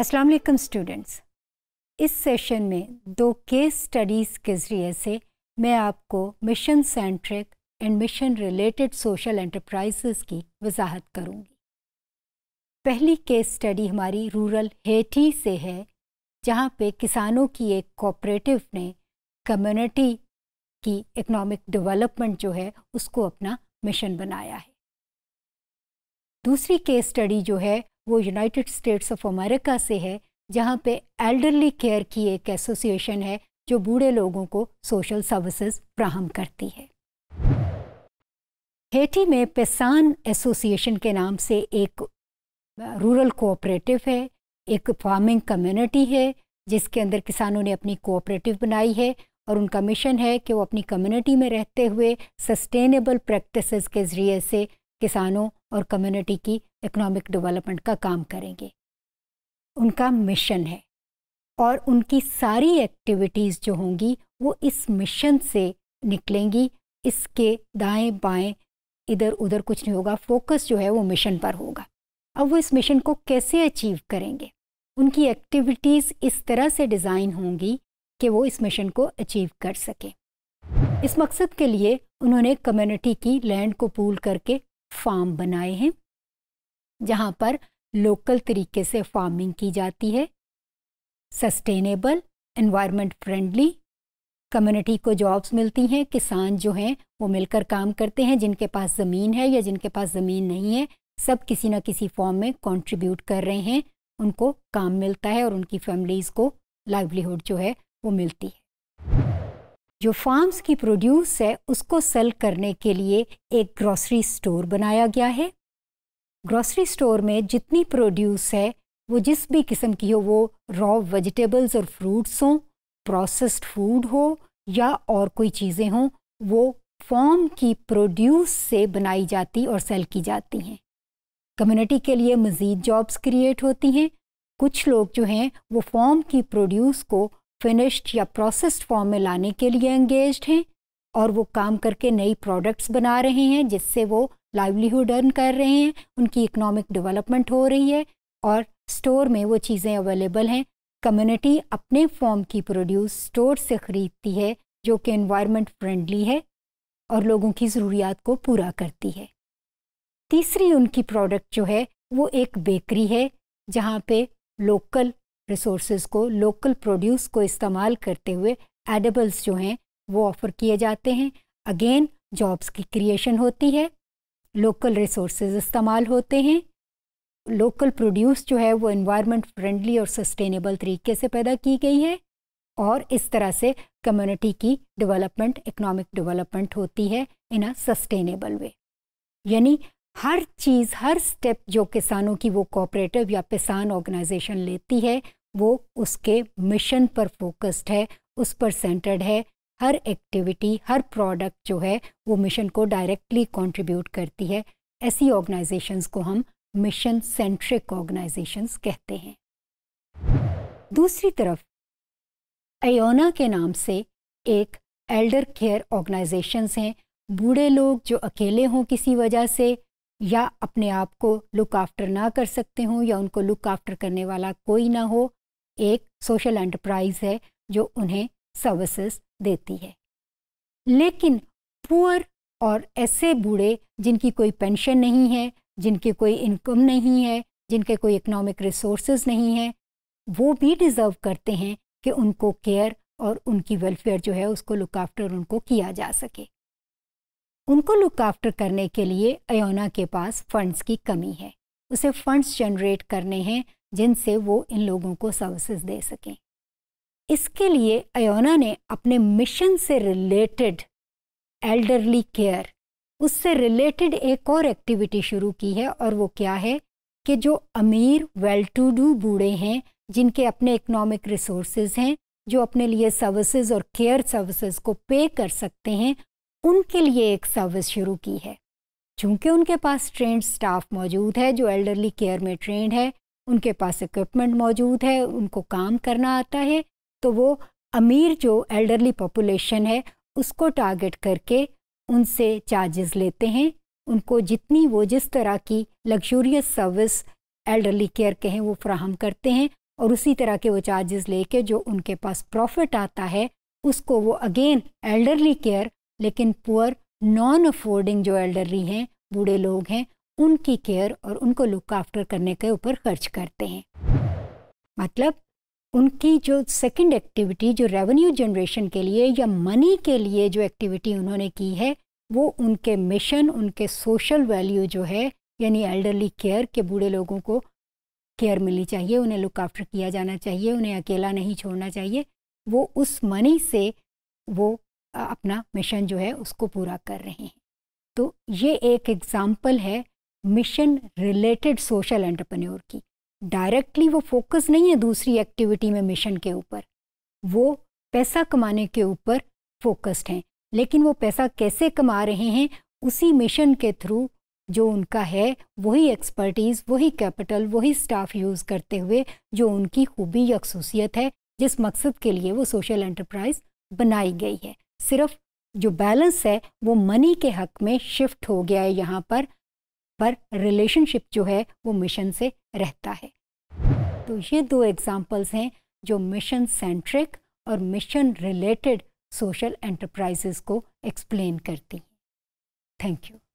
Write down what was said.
असलकम स्टूडेंट्स इस सेशन में दो केस स्टडीज़ के ज़रिए से मैं आपको mission centric and mission related social enterprises की वजाहत करूँगी पहली केस स्टडी हमारी रूरल हेठी से है जहाँ पे किसानों की एक कोऑपरेटिव ने कम्युनिटी की इकोनॉमिक डेवलपमेंट जो है उसको अपना मिशन बनाया है दूसरी केस स्टडी जो है वो यूनाइटेड स्टेट्स ऑफ अमेरिका से है जहाँ पे एल्डरली केयर की एक एसोसिएशन है जो बूढ़े लोगों को सोशल सर्विसेज फ्राहम करती है हेटी में पेसान एसोसिएशन के नाम से एक रूरल कोऑपरेटिव है एक फार्मिंग कम्युनिटी है जिसके अंदर किसानों ने अपनी कोऑपरेटिव बनाई है और उनका मिशन है कि वो अपनी कम्युनिटी में रहते हुए सस्टेनेबल प्रैक्टिसेस के ज़रिए से किसानों और कम्युनिटी की इकोनॉमिक डेवलपमेंट का काम करेंगे उनका मिशन है और उनकी सारी एक्टिविटीज़ जो होंगी वो इस मिशन से निकलेंगी इसके दाएं बाएं इधर उधर कुछ नहीं होगा फोकस जो है वो मिशन पर होगा अब वो इस मिशन को कैसे अचीव करेंगे उनकी एक्टिविटीज़ इस तरह से डिज़ाइन होंगी कि वो इस मिशन को अचीव कर सकें इस मकसद के लिए उन्होंने कम्युनिटी की लैंड को पूल करके फार्म बनाए हैं जहाँ पर लोकल तरीके से फार्मिंग की जाती है सस्टेनेबल एनवायरनमेंट फ्रेंडली कम्युनिटी को जॉब्स मिलती हैं किसान जो हैं वो मिलकर काम करते हैं जिनके पास ज़मीन है या जिनके पास ज़मीन नहीं है सब किसी न किसी फॉर्म में कंट्रीब्यूट कर रहे हैं उनको काम मिलता है और उनकी फैमिलीज़ को लाइवलीहुड जो है वो मिलती है जो फार्म्स की प्रोड्यूस है उसको सेल करने के लिए एक ग्रॉसरी स्टोर बनाया गया है ग्रॉसरी स्टोर में जितनी प्रोड्यूस है वो जिस भी किस्म की हो वो रॉ वेजिटेबल्स और फ्रूट्स हों प्रोसेस्ड फूड हो या और कोई चीज़ें हों वो फॉर्म की प्रोड्यूस से बनाई जाती और सेल की जाती हैं कम्युनिटी के लिए मज़ीद जॉब्स क्रिएट होती हैं कुछ लोग जो हैं वो फॉर्म की प्रोड्यूस को फिनिश्ड या प्रोसेस्ड फॉर्म में लाने के लिए एंगेज हैं और वो काम करके नई प्रोडक्ट्स बना रहे हैं जिससे वो लाइवलीहुड अर्न कर रहे हैं उनकी इकोनॉमिक डेवलपमेंट हो रही है और स्टोर में वो चीज़ें अवेलेबल हैं कम्युनिटी अपने फॉर्म की प्रोड्यूस स्टोर से ख़रीदती है जो कि इन्वायरमेंट फ्रेंडली है और लोगों की ज़रूरियात को पूरा करती है तीसरी उनकी प्रोडक्ट जो है वो एक बेकरी है जहाँ पे लोकल रिसोर्सेज को लोकल प्रोड्यूस को इस्तेमाल करते हुए एडेबल्स जो हैं वो ऑफ़र किए जाते हैं अगेन जॉब्स की क्रिएशन होती है लोकल रिसोर्सेज इस्तेमाल होते हैं लोकल प्रोड्यूस जो है वो इन्वायरमेंट फ्रेंडली और सस्टेनेबल तरीके से पैदा की गई है और इस तरह से कम्युनिटी की डेवलपमेंट इकोनॉमिक डेवलपमेंट होती है इन अ सस्टेनेबल वे यानी हर चीज़ हर स्टेप जो किसानों की वो कोऑपरेटिव या किसान ऑर्गेनाइजेशन लेती है वो उसके मिशन पर फोकस्ड है उस पर सेंटर्ड है हर एक्टिविटी हर प्रोडक्ट जो है वो मिशन को डायरेक्टली कंट्रीब्यूट करती है ऐसी ऑर्गेनाइजेशंस को हम मिशन सेंट्रिक ऑर्गेनाइजेशंस कहते हैं दूसरी तरफ अयोना के नाम से एक एल्डर केयर ऑर्गेनाइजेशंस हैं बूढ़े लोग जो अकेले हों किसी वजह से या अपने आप को लुक आफ्टर ना कर सकते हों या उनको लुक आफ्टर करने वाला कोई ना हो एक सोशल एंटरप्राइज है जो उन्हें सर्विसेज देती है लेकिन पुअर और ऐसे बूढ़े जिनकी कोई पेंशन नहीं है जिनके कोई इनकम नहीं है जिनके कोई इकोनॉमिक रिसोर्सेज नहीं है वो भी डिज़र्व करते हैं कि उनको केयर और उनकी वेलफेयर जो है उसको लुक आफ्टर उनको किया जा सके उनको लुक आफ्टर करने के लिए अयोना के पास फंड्स की कमी है उसे फंड्स जनरेट करने हैं जिनसे वो इन लोगों को सर्विसेज दे सकें इसके लिए अयोना ने अपने मिशन से रिलेटेड एल्डरली केयर उससे रिलेटेड एक और एक्टिविटी शुरू की है और वो क्या है कि जो अमीर वेल टू डू बूढ़े हैं जिनके अपने इकोनॉमिक रिसोर्सेज हैं जो अपने लिए सर्विसेज और केयर सर्विसेज को पे कर सकते हैं उनके लिए एक सर्विस शुरू की है चूँकि उनके पास ट्रेंड स्टाफ मौजूद है जो एल्डरली केयर में ट्रेंड है उनके पास इक्विपमेंट मौजूद है उनको काम करना आता है तो वो अमीर जो एल्डरली पॉपुलेशन है उसको टारगेट करके उनसे चार्जेस लेते हैं उनको जितनी वो जिस तरह की लग्जूरियस सर्विस एल्डरली केयर के हैं वो फ्राहम करते हैं और उसी तरह के वो चार्जेस लेके जो उनके पास प्रॉफिट आता है उसको वो अगेन एल्डरली केयर लेकिन पुअर नॉन अफोर्डिंग जो एल्डरली हैं बूढ़े लोग हैं उनकी केयर और उनको लुक आफ्टर करने के ऊपर खर्च करते हैं मतलब उनकी जो सेकंड एक्टिविटी जो रेवेन्यू जनरेशन के लिए या मनी के लिए जो एक्टिविटी उन्होंने की है वो उनके मिशन उनके सोशल वैल्यू जो है यानी एल्डरली केयर के बूढ़े लोगों को केयर मिलनी चाहिए उन्हें लुक आफ्टर किया जाना चाहिए उन्हें अकेला नहीं छोड़ना चाहिए वो उस मनी से वो अपना मिशन जो है उसको पूरा कर रहे हैं तो ये एक एग्ज़ाम्पल है मिशन रिलेटेड सोशल एंटरप्रेन्योर की डायरेक्टली वो फोकस नहीं है दूसरी एक्टिविटी में मिशन के ऊपर वो पैसा कमाने के ऊपर फोकस्ड हैं लेकिन वो पैसा कैसे कमा रहे हैं उसी मिशन के थ्रू जो उनका है वही एक्सपर्टीज़ वही कैपिटल वही स्टाफ यूज़ करते हुए जो उनकी खूबी या खसूसियत है जिस मकसद के लिए वो सोशल एंटरप्राइज बनाई गई है सिर्फ जो बैलेंस है वो मनी के हक में शिफ्ट हो गया है यहाँ पर पर रिलेशनशिप जो है वो मिशन से रहता है तो ये दो एग्जांपल्स हैं जो मिशन सेंट्रिक और मिशन रिलेटेड सोशल एंटरप्राइजेस को एक्सप्लेन करती हैं थैंक यू